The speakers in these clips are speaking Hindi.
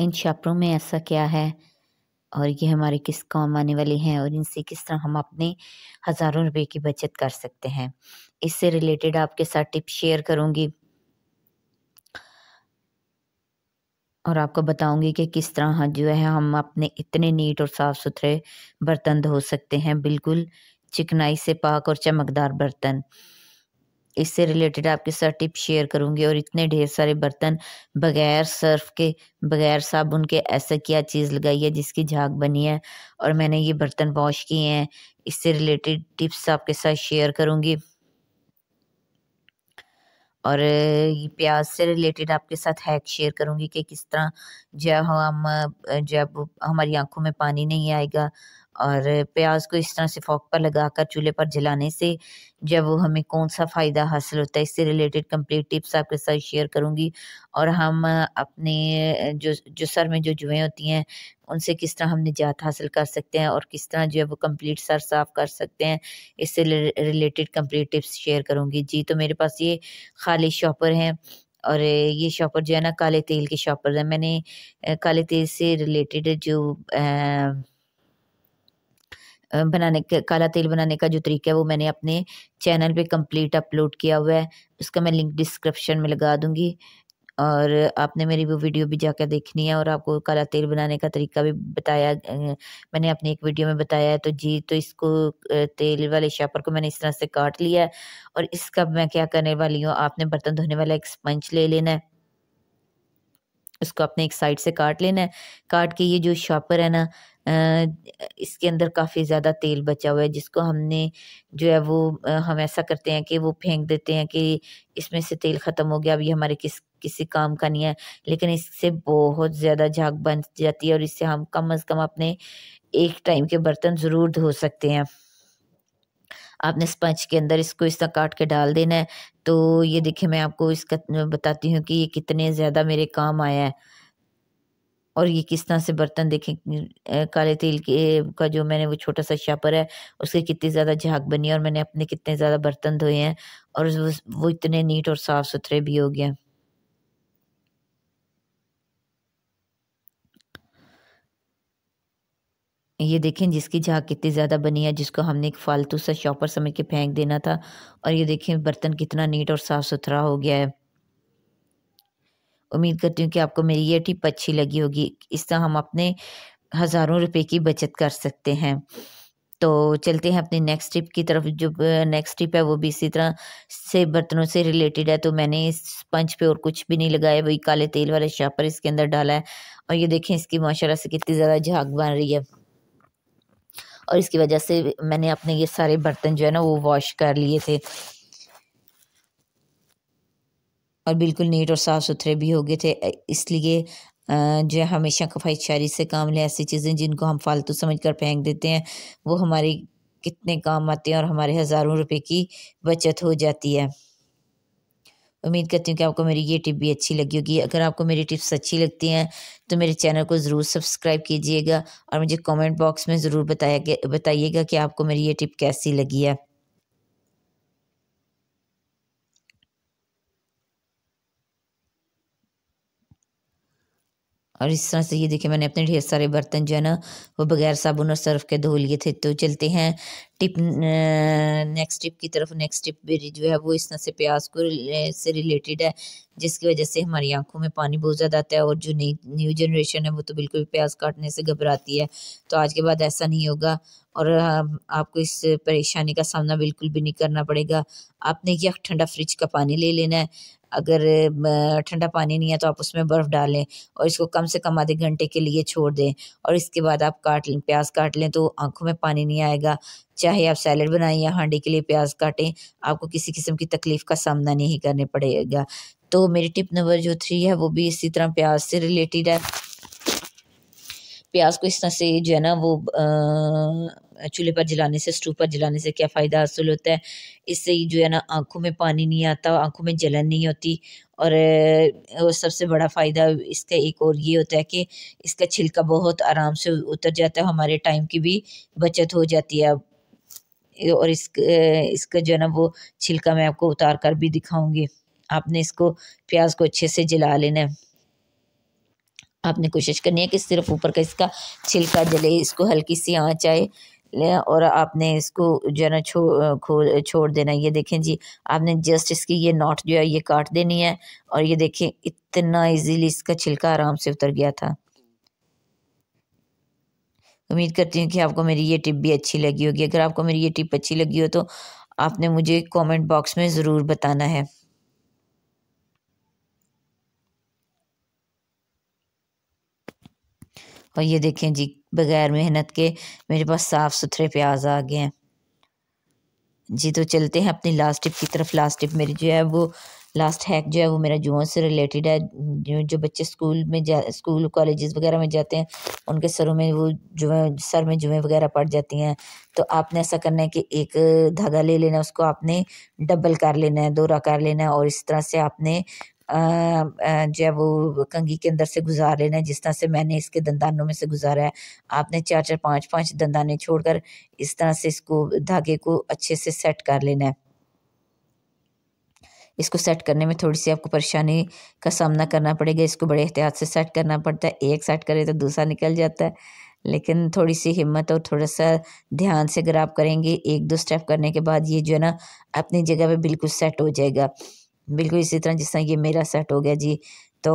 इन छापरों में ऐसा क्या है और ये हमारे किस काम आने वाले हैं और इनसे किस तरह हम अपने हज़ारों रुपए की बचत कर सकते हैं इससे रिलेटेड आपके साथ टिप शेयर करूँगी और आपको बताऊंगी कि किस तरह हाँ जो है हम अपने इतने नीट और साफ़ सुथरे बर्तन धो सकते हैं बिल्कुल चिकनाई से पाक और चमकदार बर्तन इससे रिलेटेड आपके साथ टिप शेयर करूंगी और इतने ढेर सारे बर्तन बगैर सर्फ के बगैर साबुन के ऐसा क्या चीज़ लगाई है जिसकी झाग बनी है और मैंने ये बर्तन वॉश किए हैं इससे रिलेटेड टिप्स आपके साथ शेयर करूंगी और प्याज से रिलेटेड आपके साथ हैक शेयर करूंगी कि किस तरह जब हम जब हमारी आंखों में पानी नहीं आएगा और प्याज को इस तरह से फोक पर लगाकर चूल्हे पर जलाने से जब वो हमें कौन सा फ़ायदा हासिल होता है इससे रिलेटेड कंप्लीट टिप्स आपके साथ शेयर करूँगी और हम अपने जो जो सर में जो जुएँ होती हैं उनसे किस तरह हम निजात हासिल कर सकते हैं और किस तरह जो है वो कंप्लीट सर साफ़ कर सकते हैं इससे रिलेटेड कंप्लीट टिप्स शेयर करूँगी जी तो मेरे पास ये खाली शॉपर हैं और ये शॉपर जो है ना काले तेल के शॉपर हैं मैंने काले तेल से रिलेटेड जो आ, बनाने के काला तेल बनाने का जो तरीका है वो मैंने अपने चैनल पे कंप्लीट अपलोड किया हुआ है उसका मैं लिंक डिस्क्रिप्शन में लगा दूंगी और आपने मेरी वो वीडियो भी जाकर देखनी है और आपको काला तेल बनाने का तरीका भी बताया मैंने अपनी एक वीडियो में बताया है तो जी तो इसको तेल वाले शापर को मैंने इस तरह से काट लिया है और इसका मैं क्या करने वाली हूँ आपने बर्तन धोने वाला एक स्पंज ले लेना है उसको अपने एक साइड से काट लेना है काट के ये जो शापर है ना इसके अंदर काफ़ी ज़्यादा तेल बचा हुआ है जिसको हमने जो है वो हम ऐसा करते हैं कि वो फेंक देते हैं कि इसमें से तेल ख़त्म हो गया अब ये हमारे किस किसी काम का नहीं है लेकिन इससे बहुत ज़्यादा झाग बन जाती है और इससे हम कम अज़ कम अपने एक टाइम के बर्तन ज़रूर धो सकते हैं आपने स्पंज के अंदर इसको इस तरह काट के डाल देना है तो ये देखिए मैं आपको इसका बताती हूँ कि ये कितने ज़्यादा मेरे काम आया है और ये किस तरह से बर्तन देखें काले तेल के का जो मैंने वो छोटा सा शापर है उसके कितनी ज़्यादा झाग बनी है और मैंने अपने कितने ज़्यादा बर्तन धोए हैं और वो इतने नीट और साफ़ सुथरे भी हो गए ये देखें जिसकी झाग कितनी ज़्यादा बनी है जिसको हमने एक फालतू सा शॉपर समझ के फेंक देना था और ये देखें बर्तन कितना नीट और साफ़ सुथरा हो गया है उम्मीद करती हूँ कि आपको मेरी ये टिप अच्छी लगी होगी इस तरह हम अपने हज़ारों रुपए की बचत कर सकते हैं तो चलते हैं अपनी नेक्स्ट टिप की तरफ जो नेक्स्ट टिप है वो भी इसी तरह से बर्तनों से रिलेटेड है तो मैंने इस पंच पे और कुछ भी नहीं लगाया वही काले तेल वाले शापर इसके अंदर डाला है और ये देखें इसकी माशाल्लाह से कितनी ज़्यादा झाग बन रही है और इसकी वजह से मैंने अपने ये सारे बर्तन जो है ना वो वॉश कर लिए थे और बिल्कुल नीट और साफ़ सुथरे भी हो गए थे इसलिए जो है हमेशा शारी से काम लें ऐसी चीज़ें जिनको हम फालतू समझ कर फेंक देते हैं वो हमारे कितने काम आते हैं और हमारे हज़ारों रुपए की बचत हो जाती है उम्मीद करती हूँ कि आपको मेरी ये टिप भी अच्छी लगी होगी अगर आपको मेरी टिप्स अच्छी लगती हैं तो मेरे चैनल को ज़रूर सब्सक्राइब कीजिएगा और मुझे कमेंट बॉक्स में ज़रूर बताया बताइएगा कि आपको मेरी ये टिप कैसी लगी है और इस तरह से ये देखिए मैंने अपने ढेर सारे बर्तन जो है ना वो बगैर साबुन और सर्फ के धो लिए थे तो चलते हैं टिप नेक्स्ट टिप की तरफ नेक्स्ट टिप मेरी जो है वो इस तरह से प्याज को से रिलेटेड है जिसकी वजह से हमारी आंखों में पानी बहुत ज़्यादा आता है और जो नई न्यू जनरेशन है वो तो बिल्कुल भी प्याज काटने से घबराती है तो आज के बाद ऐसा नहीं होगा और आपको इस परेशानी का सामना बिल्कुल भी नहीं करना पड़ेगा आपने यह ठंडा फ्रिज का पानी ले लेना है अगर ठंडा पानी नहीं है तो आप उसमें बर्फ़ डालें और इसको कम से कम आधे घंटे के लिए छोड़ दें और इसके बाद आप काट लें प्याज काट लें तो आंखों में पानी नहीं आएगा चाहे आप सैलड बनाएं या हांडी के लिए प्याज काटें आपको किसी किस्म की तकलीफ़ का सामना नहीं करने पड़ेगा तो मेरी टिप नंबर जो थ्री है वो भी इसी तरह प्याज से रिलेटेड है प्याज को इस तरह से जो है ना वो आ, चूल्हे पर जलाने से स्टू पर जलाने से क्या फ़ायदा हासिल होता है इससे जो है ना आँखों में पानी नहीं आता आँखों में जलन नहीं होती और, सबसे बड़ा फ़ायदा इसका एक और ये होता है कि इसका छिलका बहुत आराम से उतर जाता है हमारे टाइम की भी बचत हो जाती है और इस इसका जो है ना वो छिलका मैं आपको उतार कर भी दिखाऊंगी आपने इसको प्याज को अच्छे से जला लेना है आपने कोशिश करनी है कि सिर्फ ऊपर का इसका छिलका जले इसको हल्की सी आँच आए और आपने इसको जो है ना छो खो छोड़ देना ये देखें जी आपने जस्ट इसकी ये नॉट जो है ये काट देनी है और ये देखें इतना इजीली इसका छिलका आराम से उतर गया था उम्मीद करती हूँ कि आपको मेरी ये टिप भी अच्छी लगी होगी अगर आपको मेरी ये टिप अच्छी लगी हो तो आपने मुझे कमेंट बॉक्स में ज़रूर बताना है और ये देखें जी बग़ैर मेहनत के मेरे पास साफ़ सुथरे प्याज आ गए हैं जी तो चलते हैं अपनी लास्ट टिप की तरफ लास्ट टिप मेरी जो है वो लास्ट हैक जो है वो मेरा जुआ से रिलेटेड है जो, जो बच्चे स्कूल में जा स्कूल कॉलेजेस वगैरह में जाते हैं उनके सरों में वो जुएँ सर में जुएँ वगैरह पड़ जाती हैं तो आपने ऐसा करना है कि एक धागा ले लेना उसको आपने डबल कर लेना है दौरा कर लेना है और इस तरह से आपने जो है वो कंगी के अंदर से गुजार लेना है जिस तरह से मैंने इसके दंदानों में से गुजारा है आपने चार चार पाँच पाँच दंदाने छोड़कर इस तरह से इसको धागे को अच्छे से सेट कर लेना है इसको सेट करने में थोड़ी सी आपको परेशानी का सामना करना पड़ेगा इसको बड़े एहतियात से सेट करना पड़ता है एक सेट करें तो दूसरा निकल जाता है लेकिन थोड़ी सी हिम्मत और थोड़ा सा ध्यान से अगर आप करेंगे एक दो स्टेप करने के बाद ये जो है ना अपनी जगह पे बिल्कुल सेट हो जाएगा बिल्कुल इसी तरह जिस तरह ये मेरा सेट हो गया जी तो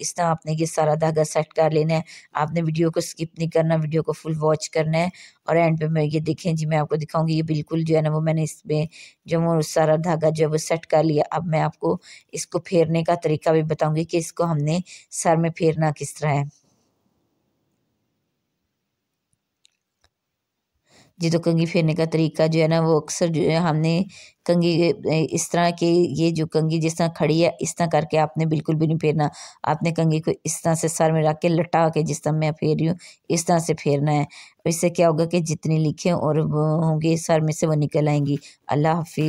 इस तरह आपने ये सारा धागा सेट कर लेना है आपने वीडियो को स्किप नहीं करना वीडियो को फुल वॉच करना है और एंड पे मैं ये देखें जी मैं आपको दिखाऊंगी ये बिल्कुल जो है ना वो मैंने इसमें जो वो सारा धागा जो है वो सेट कर लिया अब मैं आपको इसको फेरने का तरीका भी बताऊँगी कि इसको हमने सर में फेरना किस तरह है जी तो कंघी फेरने का तरीका जो है ना वो अक्सर जो है हमने कंघी इस तरह के ये जो कंघी जिस तरह खड़ी है इस तरह करके आपने बिल्कुल भी नहीं फेरना आपने कंघी को इस तरह से सर में रख के लटा के जिस तरह मैं फेर रही हूँ इस तरह से फेरना है इससे क्या होगा कि जितनी लिखें और होंगे सर में से वो निकल आएंगी अल्लाह हाफि